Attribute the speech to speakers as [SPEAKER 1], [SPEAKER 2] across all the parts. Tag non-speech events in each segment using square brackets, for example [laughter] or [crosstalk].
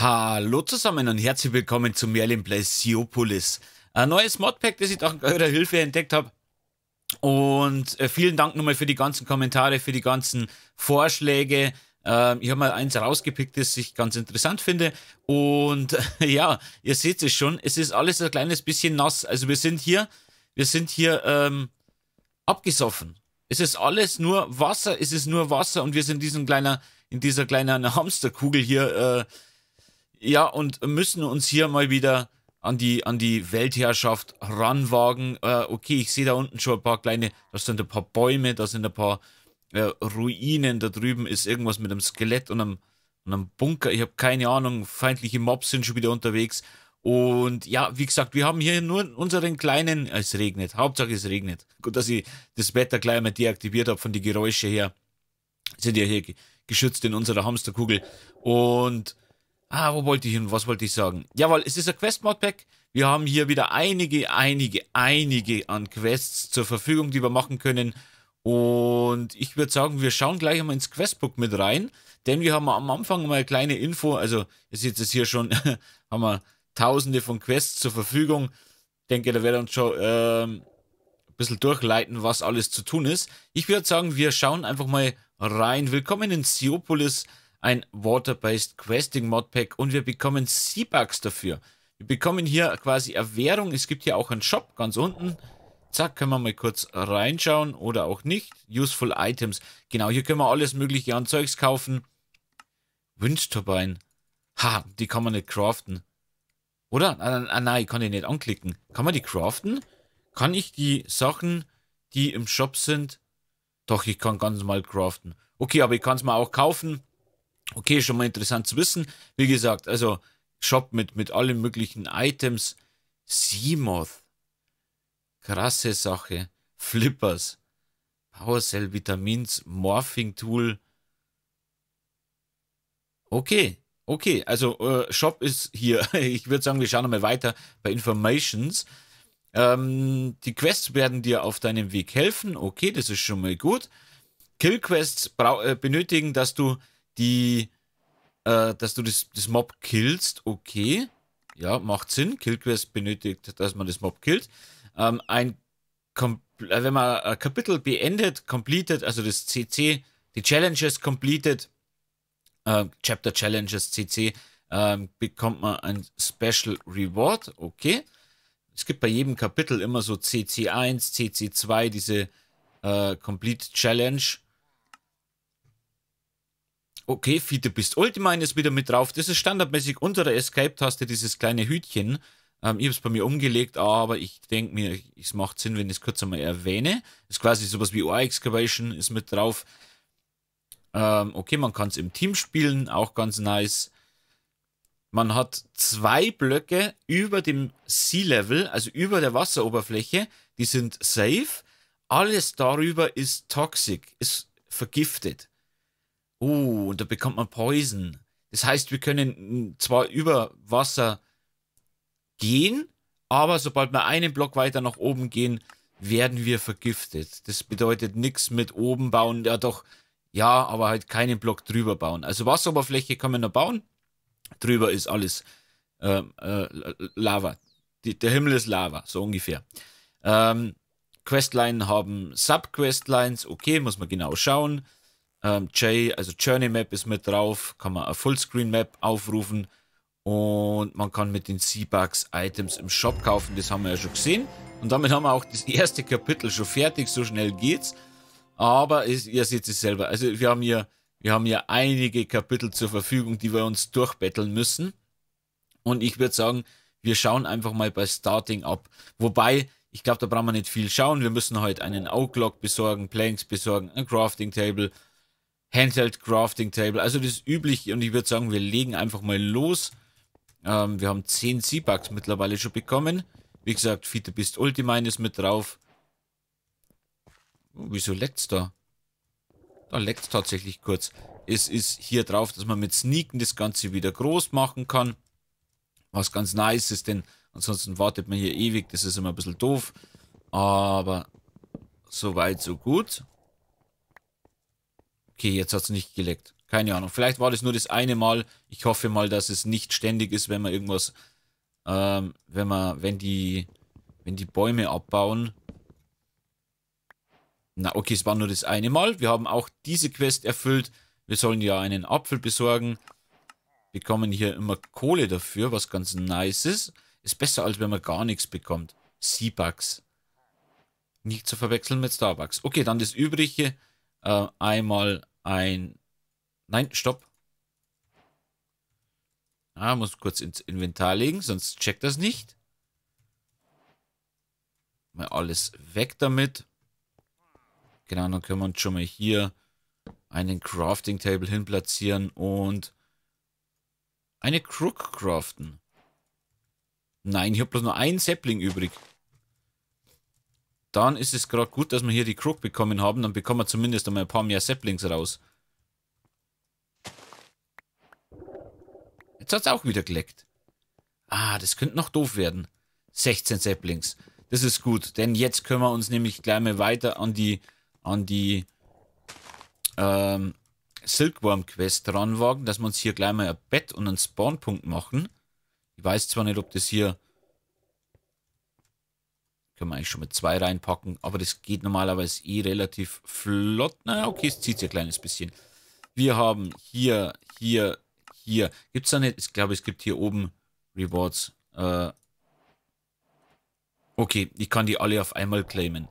[SPEAKER 1] Hallo zusammen und herzlich willkommen zu Merlin Blessiopolis. Ein neues Modpack, das ich dank eurer Hilfe entdeckt habe. Und äh, vielen Dank nochmal für die ganzen Kommentare, für die ganzen Vorschläge. Ähm, ich habe mal eins rausgepickt, das ich ganz interessant finde. Und äh, [laughs] ja, ihr seht es schon, es ist alles ein kleines bisschen nass. Also wir sind hier, wir sind hier ähm, abgesoffen. Es ist alles nur Wasser, es ist nur Wasser und wir sind in, diesem kleiner, in dieser kleinen Hamsterkugel hier äh, ja, und müssen uns hier mal wieder an die, an die Weltherrschaft ranwagen. Äh, okay, ich sehe da unten schon ein paar kleine, da sind ein paar Bäume, da sind ein paar äh, Ruinen, da drüben ist irgendwas mit einem Skelett und einem, und einem Bunker. Ich habe keine Ahnung, feindliche Mobs sind schon wieder unterwegs. Und ja, wie gesagt, wir haben hier nur unseren kleinen, äh, es regnet, Hauptsache es regnet. Gut, dass ich das Wetter gleich mal deaktiviert habe von den Geräuschen her. Sind ja hier geschützt in unserer Hamsterkugel. Und Ah, wo wollte ich hin? Was wollte ich sagen? Jawohl, es ist ein Quest-Modpack. Wir haben hier wieder einige, einige, einige an Quests zur Verfügung, die wir machen können. Und ich würde sagen, wir schauen gleich mal ins Questbook mit rein, denn wir haben am Anfang mal eine kleine Info. Also, ihr seht es hier schon, [laughs] haben wir tausende von Quests zur Verfügung. Ich denke, da werden wir uns schon äh, ein bisschen durchleiten, was alles zu tun ist. Ich würde sagen, wir schauen einfach mal rein. Willkommen in Siopolis ein Water-Based Questing Modpack und wir bekommen Seabugs dafür. Wir bekommen hier quasi Erwährung. Es gibt hier auch einen Shop ganz unten. Zack, können wir mal kurz reinschauen oder auch nicht. Useful Items. Genau, hier können wir alles mögliche an Zeugs kaufen. Windturbine. Ha, die kann man nicht craften. Oder? Ah, ah, ah nein, ich kann die nicht anklicken. Kann man die craften? Kann ich die Sachen, die im Shop sind? Doch, ich kann ganz mal craften. Okay, aber ich kann es mir auch kaufen. Okay, schon mal interessant zu wissen. Wie gesagt, also Shop mit, mit allen möglichen Items. Seamoth. Krasse Sache. Flippers. Powercell Vitamins. Morphing Tool. Okay, okay. Also äh, Shop ist hier. [laughs] Ich würde sagen, wir schauen nochmal weiter bei Informations. Ähm, die Quests werden dir auf deinem Weg helfen. Okay, das ist schon mal gut. Kill Quests äh, benötigen, dass du die, äh, dass du das, das Mob killst, okay. Ja, macht Sinn. Killquest benötigt, dass man das Mob killt. Ähm, ein, äh, wenn man ein Kapitel beendet, completed, also das CC, die Challenges completed, äh, Chapter Challenges CC, äh, bekommt man ein Special Reward, okay. Es gibt bei jedem Kapitel immer so CC1, CC2, diese äh, Complete Challenge Okay, Fiete bist Ultimine ist wieder mit drauf. Das ist standardmäßig unter der Escape-Taste, dieses kleine Hütchen. Ähm, ich habe es bei mir umgelegt, aber ich denke mir, es macht Sinn, wenn ich es kurz einmal erwähne. Ist quasi sowas wie OI-Excavation ist mit drauf. Ähm, okay, man kann es im Team spielen, auch ganz nice. Man hat zwei Blöcke über dem Sea-Level, also über der Wasseroberfläche. Die sind safe. Alles darüber ist toxic, ist vergiftet. Oh, und da bekommt man Poison. Das heißt, wir können hm, zwar über Wasser gehen, aber sobald wir einen Block weiter nach oben gehen, werden wir vergiftet. Das bedeutet nichts mit oben bauen, ja doch, ja, aber halt keinen Block drüber bauen. Also Wasseroberfläche kann man noch bauen, drüber ist alles äh, äh, Lava. Die, der Himmel ist Lava, so ungefähr. Ähm, Questline haben Subquestlines, okay, muss man genau schauen. Ähm, J, also Journey Map ist mit drauf, kann man eine Fullscreen Map aufrufen und man kann mit den Seabugs Items im Shop kaufen, das haben wir ja schon gesehen. Und damit haben wir auch das erste Kapitel schon fertig, so schnell geht's. Aber ist, ihr seht es selber, also wir haben hier, wir haben hier einige Kapitel zur Verfügung, die wir uns durchbetteln müssen. Und ich würde sagen, wir schauen einfach mal bei Starting ab. Wobei, ich glaube, da brauchen wir nicht viel schauen. Wir müssen heute halt einen Outlook besorgen, Planks besorgen, ein Crafting Table, Handheld Crafting Table, also das ist üblich Und ich würde sagen, wir legen einfach mal los. Ähm, wir haben 10 Seabugs mittlerweile schon bekommen. Wie gesagt, Fiete Bist Ultimine ist mit drauf. Oh, wieso leckt's da? Da leckt's tatsächlich kurz. Es ist hier drauf, dass man mit Sneaken das Ganze wieder groß machen kann. Was ganz nice ist, denn ansonsten wartet man hier ewig. Das ist immer ein bisschen doof. Aber soweit, so gut okay, jetzt hat es nicht geleckt. Keine Ahnung. Vielleicht war das nur das eine Mal. Ich hoffe mal, dass es nicht ständig ist, wenn man irgendwas, ähm, wenn man, wenn die, wenn die Bäume abbauen. Na, okay, es war nur das eine Mal. Wir haben auch diese Quest erfüllt. Wir sollen ja einen Apfel besorgen. Bekommen hier immer Kohle dafür, was ganz nice ist. Ist besser, als wenn man gar nichts bekommt. Seabugs. Nicht zu verwechseln mit Starbucks. Okay, dann das Übrige. Äh, einmal ein... Nein, stopp. Ah, muss kurz ins Inventar legen, sonst checkt das nicht. Mal alles weg damit. Genau, dann können wir uns schon mal hier einen Crafting Table hin platzieren und eine Crook craften. Nein, ich habe bloß nur einen Sapling übrig dann ist es gerade gut, dass wir hier die Crook bekommen haben. Dann bekommen wir zumindest einmal ein paar mehr Saplings raus. Jetzt hat es auch wieder geleckt. Ah, das könnte noch doof werden. 16 Saplings. Das ist gut, denn jetzt können wir uns nämlich gleich mal weiter an die, an die ähm, Silkworm-Quest ranwagen, dass wir uns hier gleich mal ein Bett und einen Spawnpunkt machen. Ich weiß zwar nicht, ob das hier können wir eigentlich schon mit zwei reinpacken. Aber das geht normalerweise eh relativ flott. Naja, okay, es zieht sich ein kleines bisschen. Wir haben hier, hier, hier. Gibt es da nicht? Ich glaube, es gibt hier oben Rewards. Äh okay, ich kann die alle auf einmal claimen.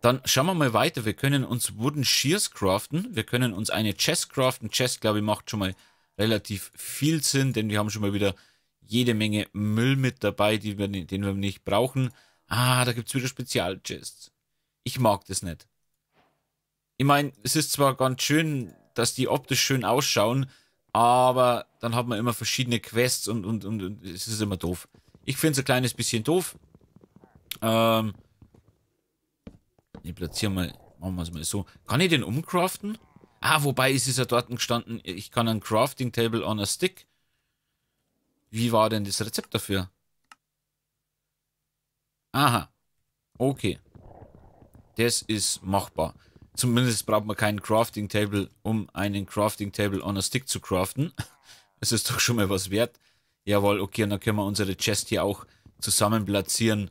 [SPEAKER 1] Dann schauen wir mal weiter. Wir können uns Wooden Shears craften. Wir können uns eine Chest craften. Chest, glaube ich, macht schon mal relativ viel Sinn, denn wir haben schon mal wieder jede Menge Müll mit dabei, die wir, den wir nicht brauchen. Ah, da gibt's wieder Spezialchests. Ich mag das nicht. Ich meine, es ist zwar ganz schön, dass die optisch schön ausschauen, aber dann hat man immer verschiedene Quests und, und, und, und es ist immer doof. Ich finde es ein kleines bisschen doof. Ähm, ich platziere mal, machen wir es mal so. Kann ich den umcraften? Ah, wobei es ist ja dort gestanden, ich kann ein Crafting Table on a Stick. Wie war denn das Rezept dafür? Aha. Okay. Das ist machbar. Zumindest braucht man keinen Crafting Table, um einen Crafting Table on a Stick zu craften. [laughs] Es ist doch schon mal was wert. Jawohl, okay, und dann können wir unsere Chest hier auch zusammen platzieren.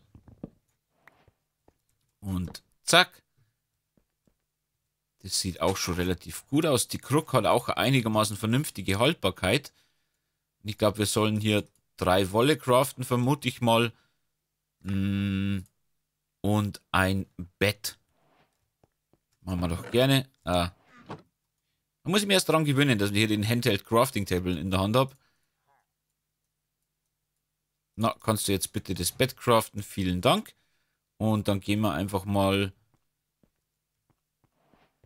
[SPEAKER 1] Und zack. Das sieht auch schon relativ gut aus. Die Krug hat auch einigermaßen vernünftige Haltbarkeit. Ich glaube, wir sollen hier drei Wolle craften, vermute ich mal. Mm, und ein Bett. Machen wir doch gerne. Ah. Da muss ich mir erst daran gewöhnen, dass ich hier den Handheld Crafting Table in der Hand habe. Na, kannst du jetzt bitte das Bett craften? Vielen Dank. Und dann gehen wir einfach mal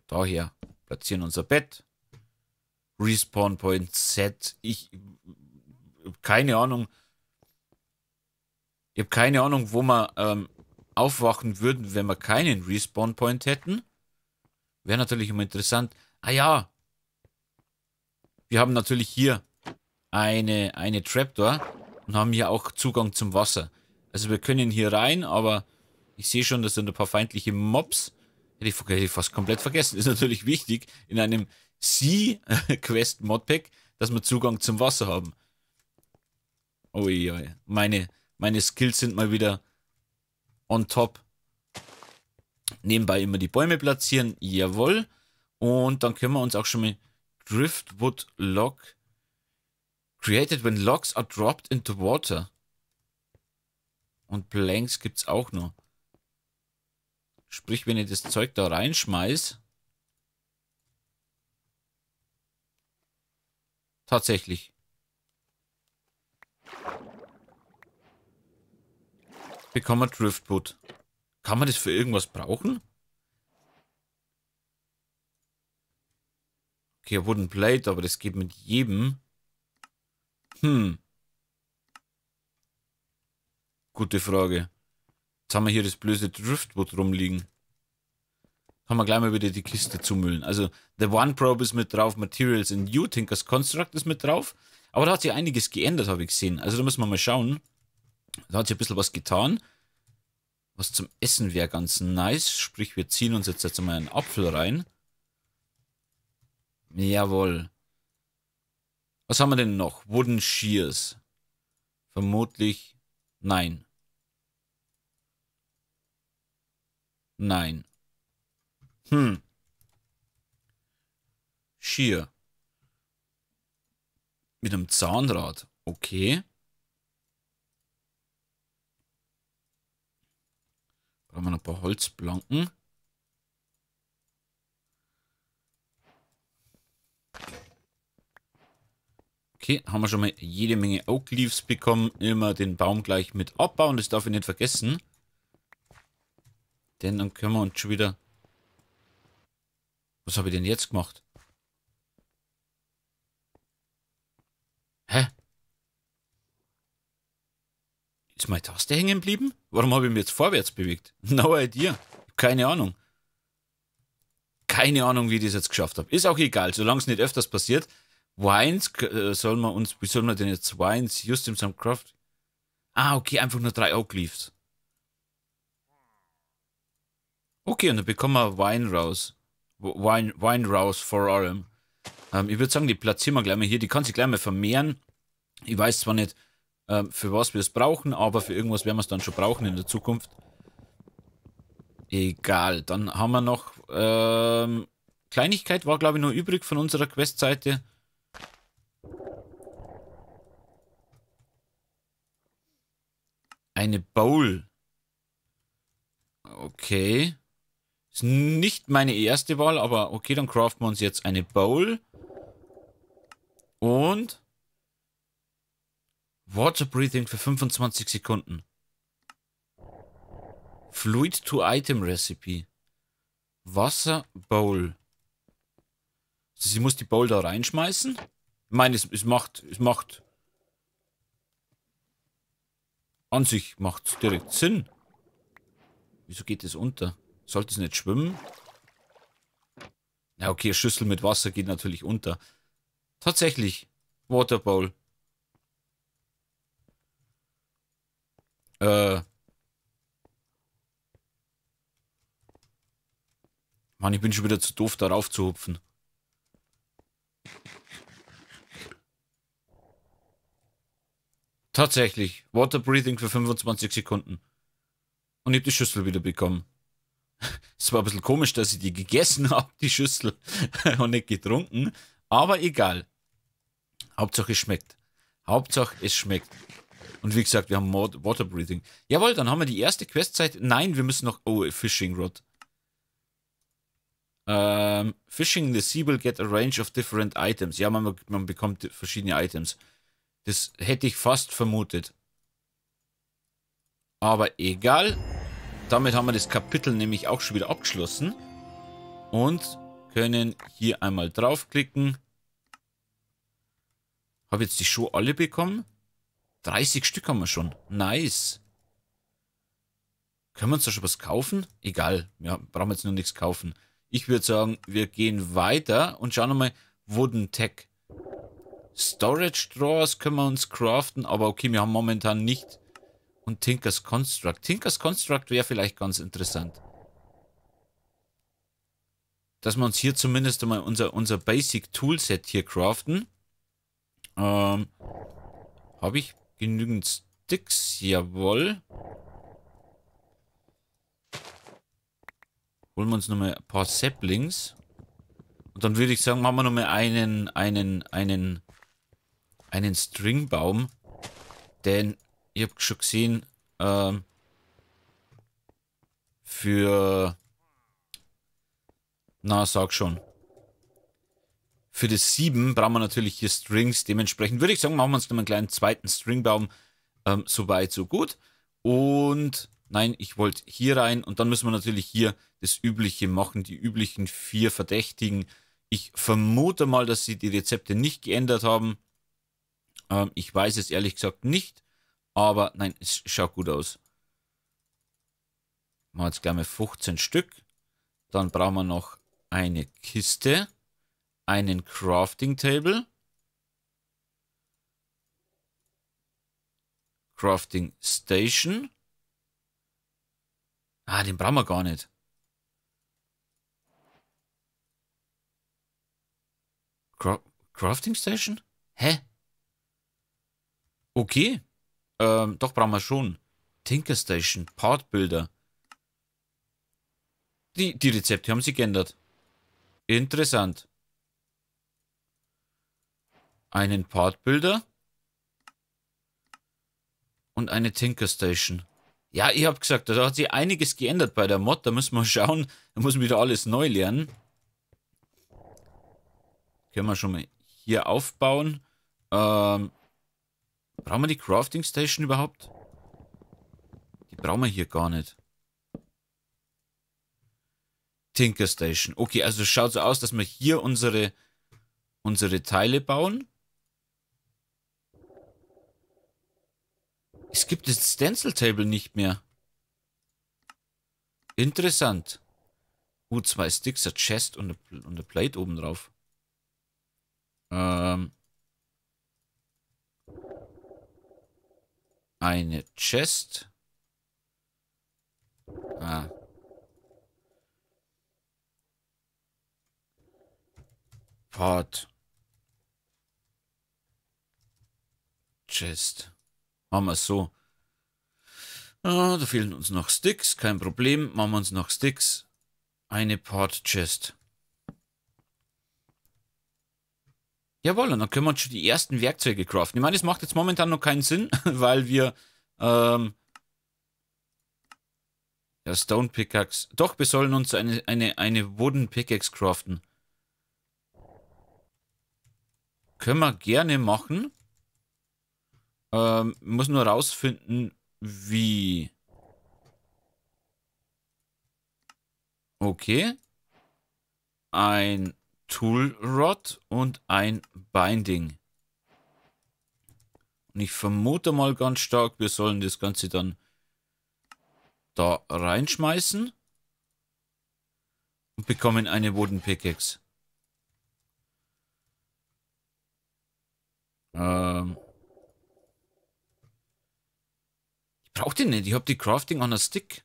[SPEAKER 1] daher. Platzieren unser Bett. Respawn Point Set. Ich. Keine Ahnung. Ich habe keine Ahnung, wo wir ähm, aufwachen würden, wenn wir keinen Respawn-Point hätten. Wäre natürlich immer interessant. Ah ja. Wir haben natürlich hier eine, eine Trapdoor und haben hier auch Zugang zum Wasser. Also wir können hier rein, aber ich sehe schon, das sind ein paar feindliche Mobs. Hätte ich, fast komplett vergessen. Ist natürlich wichtig in einem Sea-Quest-Modpack, dass wir Zugang zum Wasser haben. Uiui, oh oh meine meine Skills sind mal wieder on top. Nebenbei immer die Bäume platzieren. Jawohl. Und dann können wir uns auch schon mal Driftwood Log created when logs are dropped into water. Und Planks gibt es auch noch. Sprich, wenn ich das Zeug da reinschmeiß. Tatsächlich. bekommen wir Driftwood. Kann man das für irgendwas brauchen? Okay, Wooden Plate, aber das geht mit jedem. Hm. Gute Frage. Jetzt haben wir hier das blöde Driftwood rumliegen. Kann man gleich mal wieder die Kiste zumüllen. Also, The One Probe ist mit drauf, Materials in New, Tinkers Construct ist mit drauf. Aber da hat sich einiges geändert, habe ich gesehen. Also, da müssen wir mal schauen. Da hat sich ein bisschen was getan. Was zum Essen wäre ganz nice. Sprich, wir ziehen uns jetzt, jetzt mal einen Apfel rein. Jawohl. Was haben wir denn noch? Wooden Shears. Vermutlich nein. Nein. Hm. Shear. Mit einem Zahnrad. Okay. Brauchen wir noch ein paar Holzplanken. Okay, haben wir schon mal jede Menge Oak Leaves bekommen. Immer den Baum gleich mit abbauen, das darf ich nicht vergessen. Denn dann können wir uns schon wieder... Was habe ich denn jetzt gemacht? Hä? Ist meine Taste hängen geblieben? Warum habe ich mich jetzt vorwärts bewegt? [laughs] No idea. Keine Ahnung. Keine Ahnung, wie ich das jetzt geschafft habe. Ist auch egal, solange es nicht öfters passiert. Wines äh, soll man uns, wie soll man denn jetzt Wines, used in some craft? Ah, okay, einfach nur drei Oak Leaves. Okay, und dann bekommen wir Wine raus. Wine, Wine raus for allem. Ähm, ich würde sagen, die platzieren wir gleich mal hier. Die kann sich gleich mal vermehren. Ich weiß zwar nicht, ähm, für was wir es brauchen, aber für irgendwas werden wir es dann schon brauchen in der Zukunft. Egal, dann haben wir noch, ähm, Kleinigkeit war glaube ich nur übrig von unserer Questseite. Eine Bowl. Okay. Ist nicht meine erste Wahl, aber okay, dann craften wir uns jetzt eine Bowl. Und Water Breathing für 25 Sekunden. Fluid to Item Recipe. Wasser Bowl. Also sie muss die Bowl da reinschmeißen. Ich meine, es, es macht, es macht. An sich macht es direkt Sinn. Wieso geht es unter? Sollte es nicht schwimmen? Na okay, Schüssel mit Wasser geht natürlich unter. Tatsächlich. Water Bowl. Äh. Mann, ich bin schon wieder zu doof, darauf zu hupfen. Tatsächlich, Water Breathing für 25 Sekunden. Und ich habe die Schüssel wieder bekommen. Es war ein bisschen komisch, dass ich die gegessen habe, die Schüssel, [laughs] und nicht getrunken. Aber egal. Hauptsache es schmeckt. Hauptsache es schmeckt. Und wie gesagt, wir haben Water Breathing. Jawohl, dann haben wir die erste Questzeit. Nein, wir müssen noch. Oh, Fishing Rod. Ähm, Fishing the Sea will get a range of different items. Ja, man, man bekommt verschiedene Items. Das hätte ich fast vermutet. Aber egal. Damit haben wir das Kapitel nämlich auch schon wieder abgeschlossen. Und können hier einmal draufklicken. Habe jetzt die Show alle bekommen? 30 Stück haben wir schon. Nice. Können wir uns da schon was kaufen? Egal. Ja, brauchen wir jetzt nur nichts kaufen. Ich würde sagen, wir gehen weiter und schauen nochmal, Wooden Tech. Storage Drawers können wir uns craften, aber okay, wir haben momentan nicht. Und Tinkers Construct. Tinkers Construct wäre vielleicht ganz interessant. Dass wir uns hier zumindest einmal unser, unser Basic Toolset hier craften. Ähm, Habe ich Genügend Sticks, jawohl. Holen wir uns nochmal ein paar Saplings. Und dann würde ich sagen, machen wir nochmal einen, einen, einen, einen Stringbaum. Denn, ihr habt schon gesehen, ähm, für... Na, sag schon für das 7 brauchen wir natürlich hier Strings. Dementsprechend würde ich sagen, machen wir uns noch einen kleinen zweiten Stringbaum. Ähm, so weit, so gut. Und nein, ich wollte hier rein. Und dann müssen wir natürlich hier das Übliche machen, die üblichen vier Verdächtigen. Ich vermute mal, dass sie die Rezepte nicht geändert haben. Ähm, ich weiß es ehrlich gesagt nicht. Aber nein, es schaut gut aus. Machen wir jetzt gerne 15 Stück. Dann brauchen wir noch eine Kiste einen Crafting Table, Crafting Station. Ah, den brauchen wir gar nicht. Cra Crafting Station? Hä? Okay. Ähm, doch brauchen wir schon. Tinker Station, Part Builder. Die, die Rezepte haben sie geändert. Interessant einen Part Builder und eine Tinker Station. Ja, ich habe gesagt, da hat sich einiges geändert bei der Mod. Da müssen wir [laughs] schauen. Da muss man wieder alles neu lernen. Können wir schon mal hier aufbauen. Ähm, brauchen wir die Crafting Station überhaupt? Die brauchen wir hier gar nicht. Tinker Station. Okay, also schaut so aus, dass wir hier unsere, unsere Teile bauen. Es gibt das Stencil Table nicht mehr. Interessant. Uh, zwei Sticks, a Chest und eine, und eine Plate oben drauf. Ähm. Eine Chest. Ah. Pot. Chest. Machen wir es so. Ah, da fehlen uns noch Sticks. Kein Problem. Machen wir uns noch Sticks. Eine Part Chest. Jawohl, und dann können wir uns schon die ersten Werkzeuge craften. Ich meine, das macht jetzt momentan noch keinen Sinn, [laughs] weil wir ähm, ja, Stone Pickaxe. Doch, wir sollen uns eine, eine, eine Wooden Pickaxe craften. Können wir gerne machen. Ähm, muss nur rausfinden, wie. Okay. Ein Tool Rod und ein Binding. Und ich vermute mal ganz stark, wir sollen das Ganze dann da reinschmeißen und bekommen eine Wooden Pickaxe. Ähm. brauche die nicht. Ich habe die Crafting on a Stick.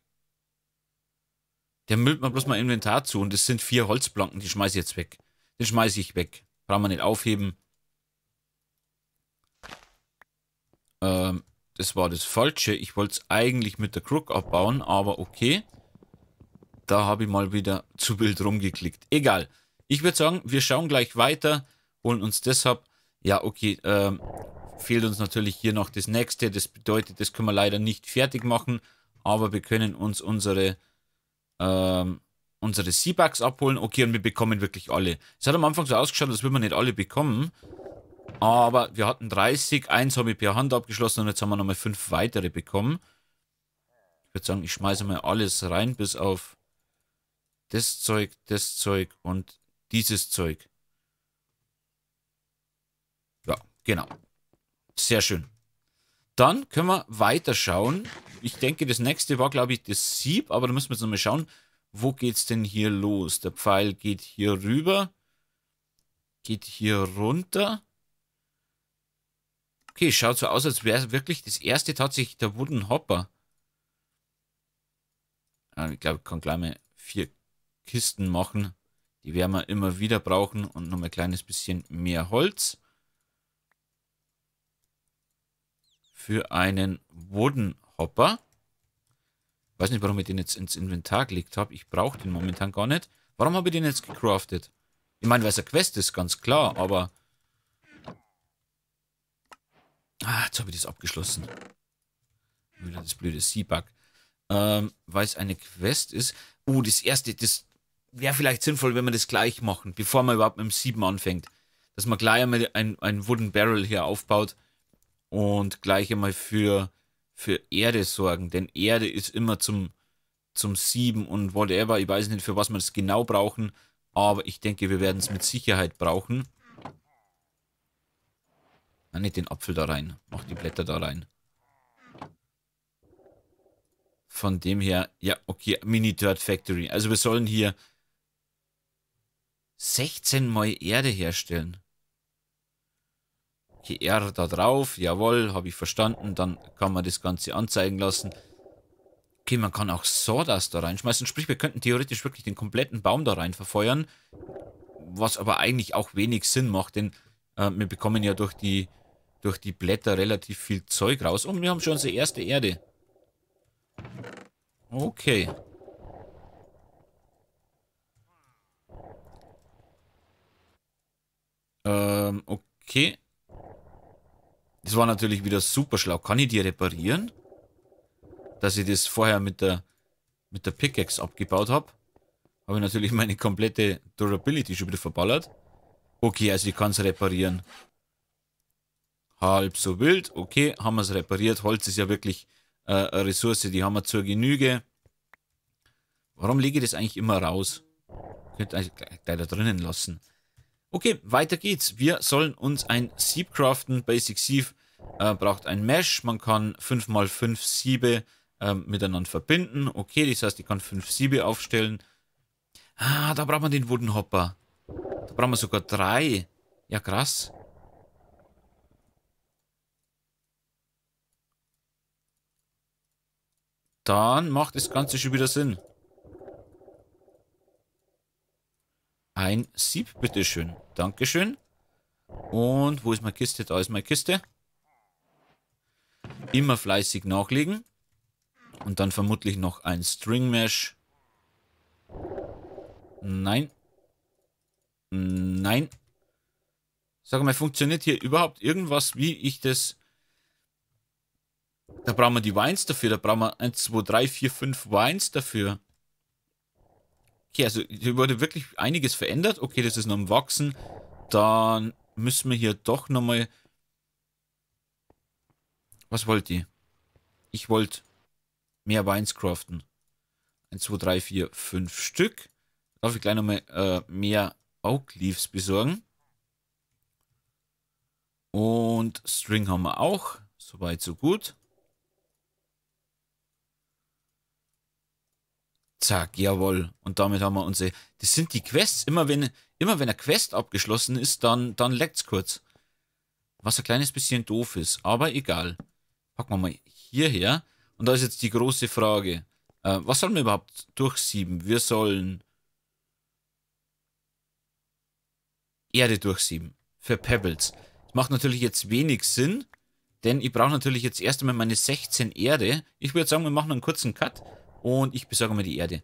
[SPEAKER 1] Der müllt mir bloß mein Inventar zu und das sind vier Holzplanken. Die schmeiße ich jetzt weg. Den schmeiße ich weg. Brauchen wir nicht aufheben. Ähm, das war das Falsche. Ich wollte es eigentlich mit der Crook abbauen, aber okay. Da habe ich mal wieder [laughs] zu wild rumgeklickt. Egal. Ich würde sagen, wir schauen gleich weiter, holen uns deshalb... Ja, okay, ähm, fehlt uns natürlich hier noch das nächste. Das bedeutet, das können wir leider nicht fertig machen, aber wir können uns unsere, ähm, unsere Seabugs abholen. Okay, und wir bekommen wirklich alle. Es hat am Anfang so ausgeschaut, als würden wir nicht alle bekommen. Aber wir hatten 30, eins habe ich per Hand abgeschlossen und jetzt haben wir nochmal fünf weitere bekommen. Ich würde sagen, ich schmeiße mal alles rein, bis auf das Zeug, das Zeug und dieses Zeug. Ja, genau. Sehr schön. Dann können wir weiter schauen. Ich denke, das nächste war, glaube ich, das Sieb, aber da müssen wir jetzt nochmal schauen, wo geht's denn hier los? Der Pfeil geht hier rüber, geht hier runter. Okay, schaut so aus, als wäre wirklich das erste tatsächlich der Wooden Hopper. Ah, ich glaube, ich kann gleich mal vier Kisten machen. Die werden wir immer wieder brauchen und noch ein kleines bisschen mehr Holz. für einen Wooden Hopper. Weiß nicht, warum ich den jetzt ins Inventar gelegt habe. Ich brauche den momentan gar nicht. Warum habe ich den jetzt gecraftet? Ich meine, weil es eine Quest ist, ganz klar, aber... Ah, jetzt habe ich das abgeschlossen. Wieder das blöde Seabug. Ähm, weil es eine Quest ist. Oh, das erste, das wäre vielleicht sinnvoll, wenn wir das gleich machen, bevor man überhaupt mit dem Sieben anfängt. Dass man gleich einmal ein, ein Wooden Barrel hier aufbaut und gleich einmal für, für Erde sorgen, denn Erde ist immer zum, zum Sieben und whatever. Ich weiß nicht, für was wir es genau brauchen, aber ich denke, wir werden es mit Sicherheit brauchen. Na, nicht den Apfel da rein. Mach die Blätter da rein. Von dem her, ja, okay, Mini Dirt Factory. Also wir sollen hier 16 Mal Erde herstellen je eher da drauf, jawohl, habe ich verstanden, dann kann man das Ganze anzeigen lassen. Okay, man kann auch Sawdust da reinschmeißen, sprich, wir könnten theoretisch wirklich den kompletten Baum da rein verfeuern, was aber eigentlich auch wenig Sinn macht, denn äh, wir bekommen ja durch die, durch die Blätter relativ viel Zeug raus und wir haben schon unsere erste Erde. Okay. Ähm, okay. Das war natürlich wieder super schlau. Kann ich die reparieren? Dass ich das vorher mit der, mit der Pickaxe abgebaut habe. Habe ich natürlich meine komplette Durability schon wieder verballert. Okay, also ich kann es reparieren. Halb so wild. Okay, haben wir es repariert. Holz ist ja wirklich äh, eine Ressource, die haben wir zur Genüge. Warum lege ich das eigentlich immer raus? Könnte eigentlich gleich da drinnen lassen. Okay, weiter geht's. Wir sollen uns ein Sieb craften, Basic Sieb äh, braucht ein Mesh. Man kann 5x5 Siebe äh, miteinander verbinden. Okay, das heißt, ich kann 5 Siebe aufstellen. Ah, da braucht man den Woodenhopper. Da braucht man sogar 3. Ja, krass. Dann macht das Ganze schon wieder Sinn. Ein Sieb, bitteschön. Dankeschön. Und wo ist meine Kiste? Da ist meine Kiste. Immer fleißig nachlegen. Und dann vermutlich noch ein String Mesh. Nein. Nein. Sag mal, funktioniert hier überhaupt irgendwas, wie ich das... Da brauchen wir die Wines dafür. Da brauchen wir 1, 2, 3, 4, 5 Wines dafür. Okay, also hier wurde wirklich einiges verändert. Okay, das ist noch im Wachsen. Dann müssen wir hier doch nochmal was wollt ihr? Ich wollte mehr Weins craften. 1, 2, 3, 4, 5 Stück. Darf ich gleich nochmal äh, mehr Oak Leaves besorgen. Und String haben wir auch. Soweit, so gut. Zack, jawohl. Und damit haben wir unsere... Das sind die Quests. Immer wenn, immer wenn eine Quest abgeschlossen ist, dann, dann leckt's kurz. Was ein kleines bisschen doof ist, aber egal packen wir mal hierher. Und da ist jetzt die große Frage. Äh, was sollen wir überhaupt durchsieben? Wir sollen Erde durchsieben. Für Pebbles. Das macht natürlich jetzt wenig Sinn, denn ich brauche natürlich jetzt erst einmal meine 16 Erde. Ich würde sagen, wir machen einen kurzen Cut und ich besorge mir die Erde.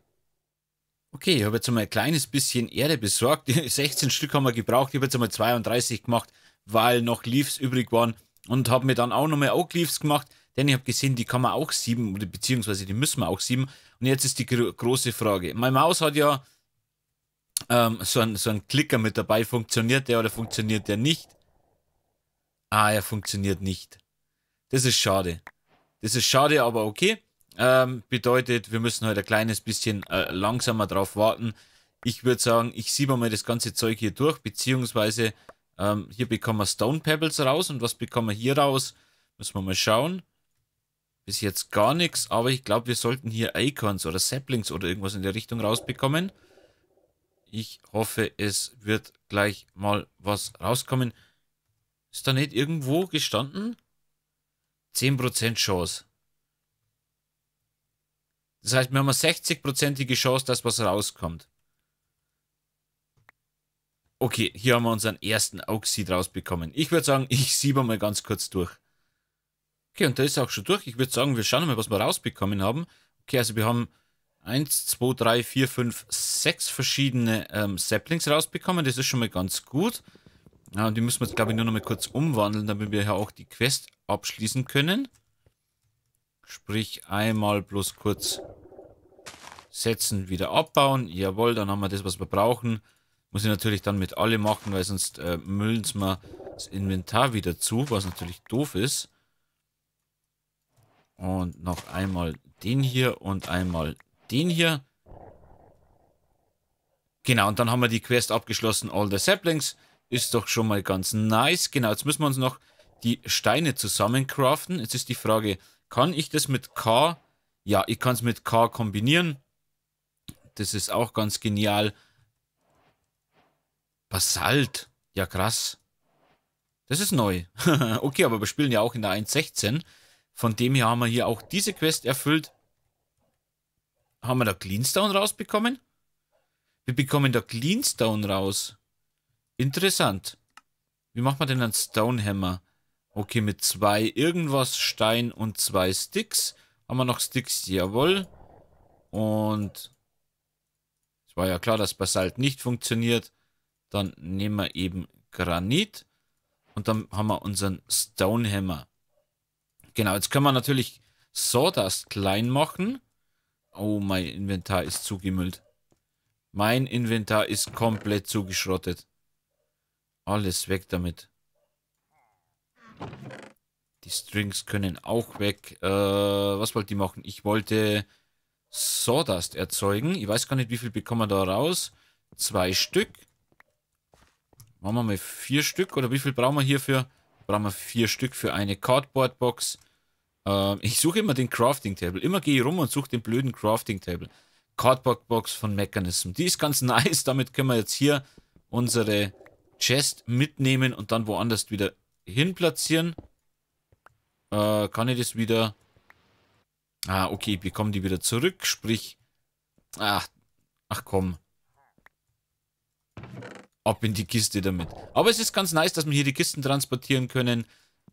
[SPEAKER 1] Okay, ich habe jetzt einmal ein kleines bisschen Erde besorgt. 16 [laughs] Stück haben wir gebraucht. Ich habe jetzt einmal 32 gemacht, weil noch Leaves übrig waren und habe mir dann auch nochmal Oakleaves gemacht, denn ich habe gesehen, die kann man auch sieben, beziehungsweise die müssen wir auch sieben. Und jetzt ist die große Frage. Mein Maus hat ja ähm, so, einen, so einen Klicker mit dabei. Funktioniert der oder funktioniert der nicht? Ah, er funktioniert nicht. Das ist schade. Das ist schade, aber okay. Ähm, bedeutet, wir müssen heute halt ein kleines bisschen äh, langsamer drauf warten. Ich würde sagen, ich siebe mal das ganze Zeug hier durch, beziehungsweise ähm, hier bekommen wir Stone Pebbles raus und was bekommen wir hier raus? Müssen wir mal schauen. Bis jetzt gar nichts, aber ich glaube, wir sollten hier Acorns oder Saplings oder irgendwas in der Richtung rausbekommen. Ich hoffe, es wird gleich mal was rauskommen. Ist da nicht irgendwo gestanden? 10% Chance. Das heißt, wir haben eine 60%ige Chance, dass was rauskommt. Okay, hier haben wir unseren ersten Auxid rausbekommen. Ich würde sagen, ich siebe mal ganz kurz durch. Okay, und da ist auch schon durch. Ich würde sagen, wir schauen mal, was wir rausbekommen haben. Okay, also wir haben 1, 2, 3, 4, 5, 6 verschiedene ähm, Saplings rausbekommen. Das ist schon mal ganz gut. Ja, ah, und die müssen wir jetzt, glaube ich, nur noch mal kurz umwandeln, damit wir hier auch die Quest abschließen können. Sprich, einmal bloß kurz setzen, wieder abbauen. Jawohl, dann haben wir das, was wir brauchen. Muss ich natürlich dann mit alle machen, weil sonst äh, müllen sie mir das Inventar wieder zu, was natürlich doof ist. Und noch einmal den hier und einmal den hier. Genau, und dann haben wir die Quest abgeschlossen. All the Saplings ist doch schon mal ganz nice. Genau, jetzt müssen wir uns noch die Steine zusammencraften. Jetzt ist die Frage, kann ich das mit K? Ja, ich kann es mit K kombinieren. Das ist auch ganz genial. Basalt. Ja, krass. Das ist neu. [laughs] okay, aber wir spielen ja auch in der 1.16. Von dem her haben wir hier auch diese Quest erfüllt. Haben wir da Cleanstone rausbekommen? Wir bekommen da Cleanstone raus. Interessant. Wie macht man denn einen Stonehammer? Okay, mit zwei irgendwas Stein und zwei Sticks. Haben wir noch Sticks? Jawohl. Und es war ja klar, dass Basalt nicht funktioniert. Dann nehmen wir eben Granit. Und dann haben wir unseren Stonehammer. Genau, jetzt können wir natürlich Sawdust klein machen. Oh, mein Inventar ist zugemüllt. Mein Inventar ist komplett zugeschrottet. Alles weg damit. Die Strings können auch weg. Äh, was wollte ich machen? Ich wollte Sawdust erzeugen. Ich weiß gar nicht, wie viel bekommen wir da raus. Zwei Stück. Machen wir mal vier Stück. Oder wie viel brauchen wir hierfür? Brauchen wir vier Stück für eine Cardboard-Box. Ähm, ich suche immer den Crafting-Table. Immer gehe ich rum und suche den blöden Crafting-Table. Cardboard-Box von Mechanism. Die ist ganz [laughs] nice. Damit können wir jetzt hier unsere Chest mitnehmen und dann woanders wieder hin platzieren. Äh, kann ich das wieder... Ah, okay, ich bekomme die wieder zurück. Sprich... Ach, ach komm ab in die Kiste damit. Aber es ist ganz nice, dass wir hier die Kisten transportieren können.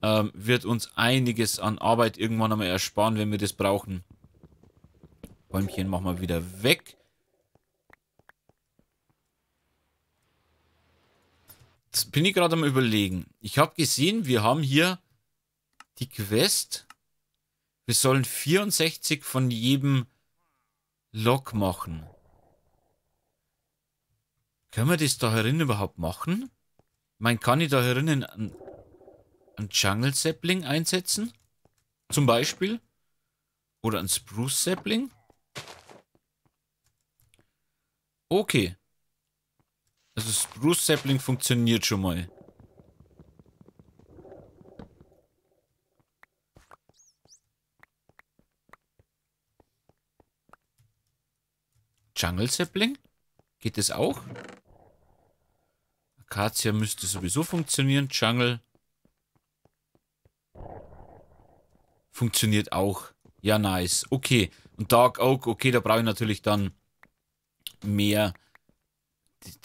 [SPEAKER 1] Ähm, wird uns einiges an Arbeit irgendwann einmal ersparen, wenn wir das brauchen. Bäumchen machen wir wieder weg. Jetzt bin ich gerade am überlegen. Ich habe gesehen, wir haben hier die Quest. Wir sollen 64 von jedem Lok machen. Können wir das da herinnen überhaupt machen? Ich meine, kann ich da herinnen einen, einen Jungle Sapling einsetzen? Zum Beispiel? Oder einen Spruce Sapling? Okay. Also Spruce Sapling funktioniert schon mal. Jungle Sapling? Geht das auch? Akazia müsste sowieso funktionieren. Jungle. Funktioniert auch. Ja, nice. Okay. Und Dark Oak, okay, da brauche ich natürlich dann mehr.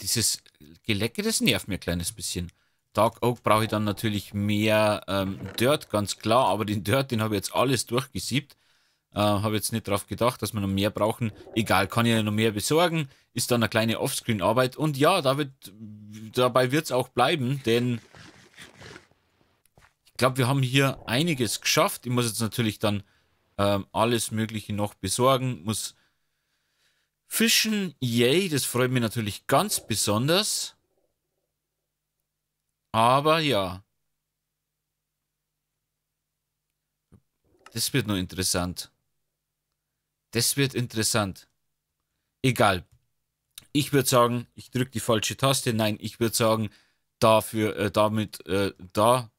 [SPEAKER 1] Dieses Gelecke, das nervt mir ein kleines bisschen. Dark Oak brauche ich dann natürlich mehr ähm, Dirt, ganz klar. Aber den Dirt, den habe ich jetzt alles durchgesiebt. Äh, Habe jetzt nicht drauf gedacht, dass wir noch mehr brauchen. Egal, kann ich noch mehr besorgen. Ist dann eine kleine Offscreen-Arbeit. Und ja, David, dabei wird es auch bleiben, denn ich glaube, wir haben hier einiges geschafft. Ich muss jetzt natürlich dann ähm, alles Mögliche noch besorgen. Muss fischen. Yay, das freut mich natürlich ganz besonders. Aber ja. Das wird noch interessant. Das wird interessant. Egal. Ich würde sagen, ich drücke die falsche Taste. Nein, ich würde sagen, dafür, äh, damit, äh, da.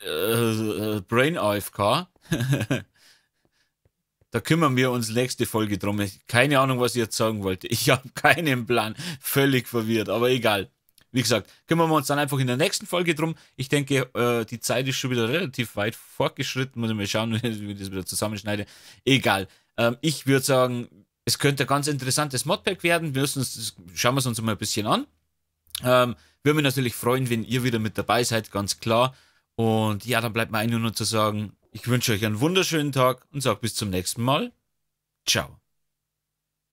[SPEAKER 1] Äh, Brain AFK. [laughs] da kümmern wir uns nächste Folge drum. Keine Ahnung, was ich jetzt sagen wollte. Ich habe keinen Plan. Völlig verwirrt, aber egal. Wie gesagt, kümmern wir uns dann einfach in der nächsten Folge drum. Ich denke, äh, die Zeit ist schon wieder relativ weit fortgeschritten. Muss ich mal schauen, [laughs] wie ich das wieder zusammenschneide. Egal. Ähm, ich würde sagen, es könnte ein ganz interessantes Modpack werden. Wir müssen uns, schauen wir es uns mal ein bisschen an. Ähm, würde mich natürlich freuen, wenn ihr wieder mit dabei seid, ganz klar. Und ja, dann bleibt mir eigentlich nur noch zu sagen, ich wünsche euch einen wunderschönen Tag und sage bis zum nächsten Mal. Ciao.